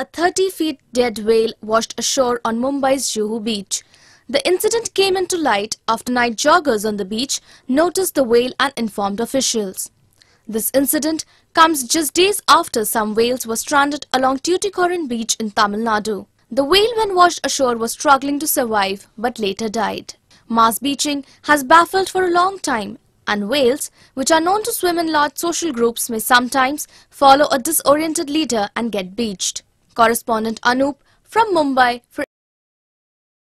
a 30-feet dead whale washed ashore on Mumbai's Juhu beach. The incident came into light after night joggers on the beach noticed the whale and informed officials. This incident comes just days after some whales were stranded along Tuticorin beach in Tamil Nadu. The whale when washed ashore was struggling to survive but later died. Mass beaching has baffled for a long time and whales, which are known to swim in large social groups, may sometimes follow a disoriented leader and get beached. Correspondent Anup from Mumbai for